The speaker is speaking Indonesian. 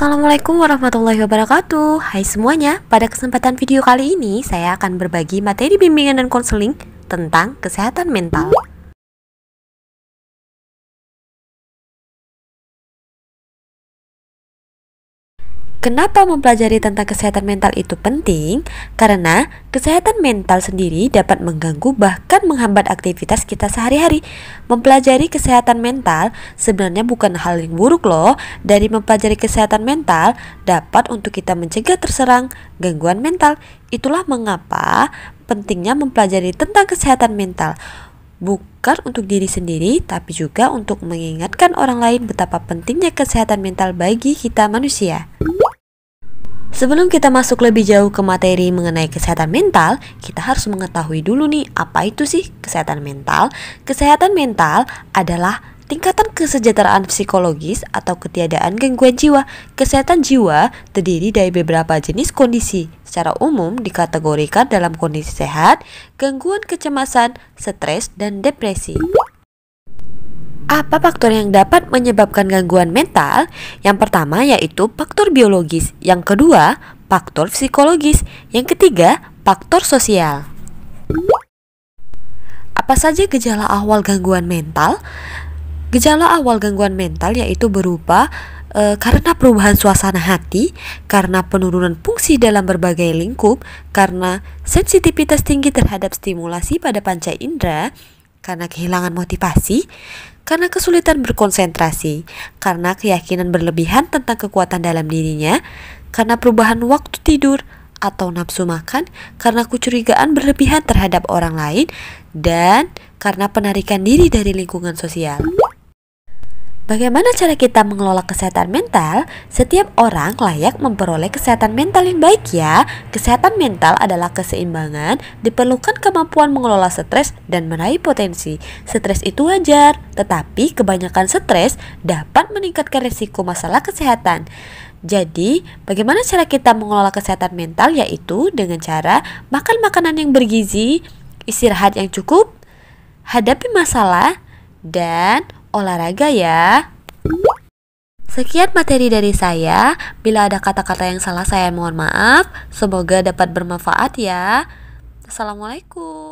Assalamualaikum warahmatullahi wabarakatuh Hai semuanya, pada kesempatan video kali ini saya akan berbagi materi bimbingan dan konseling tentang kesehatan mental Kenapa mempelajari tentang kesehatan mental itu penting? Karena kesehatan mental sendiri dapat mengganggu bahkan menghambat aktivitas kita sehari-hari. Mempelajari kesehatan mental sebenarnya bukan hal yang buruk loh. Dari mempelajari kesehatan mental dapat untuk kita mencegah terserang gangguan mental. Itulah mengapa pentingnya mempelajari tentang kesehatan mental bukan untuk diri sendiri, tapi juga untuk mengingatkan orang lain betapa pentingnya kesehatan mental bagi kita manusia. Sebelum kita masuk lebih jauh ke materi mengenai kesehatan mental, kita harus mengetahui dulu nih apa itu sih kesehatan mental. Kesehatan mental adalah tingkatan kesejahteraan psikologis atau ketiadaan gangguan jiwa. Kesehatan jiwa terdiri dari beberapa jenis kondisi. Secara umum dikategorikan dalam kondisi sehat, gangguan kecemasan, stres, dan depresi. Apa faktor yang dapat menyebabkan gangguan mental? Yang pertama yaitu faktor biologis, yang kedua faktor psikologis, yang ketiga faktor sosial. Apa saja gejala awal gangguan mental? Gejala awal gangguan mental yaitu berupa e, karena perubahan suasana hati, karena penurunan fungsi dalam berbagai lingkup, karena sensitivitas tinggi terhadap stimulasi pada panca indera, karena kehilangan motivasi, karena kesulitan berkonsentrasi, karena keyakinan berlebihan tentang kekuatan dalam dirinya, karena perubahan waktu tidur atau nafsu makan, karena kecurigaan berlebihan terhadap orang lain, dan karena penarikan diri dari lingkungan sosial. Bagaimana cara kita mengelola kesehatan mental? Setiap orang layak memperoleh kesehatan mental yang baik ya. Kesehatan mental adalah keseimbangan, diperlukan kemampuan mengelola stres dan meraih potensi. Stres itu wajar, tetapi kebanyakan stres dapat meningkatkan risiko masalah kesehatan. Jadi, bagaimana cara kita mengelola kesehatan mental yaitu dengan cara makan makanan yang bergizi, istirahat yang cukup, hadapi masalah, dan olahraga ya. Sekian materi dari saya. Bila ada kata-kata yang salah saya mohon maaf. Semoga dapat bermanfaat ya. Assalamualaikum.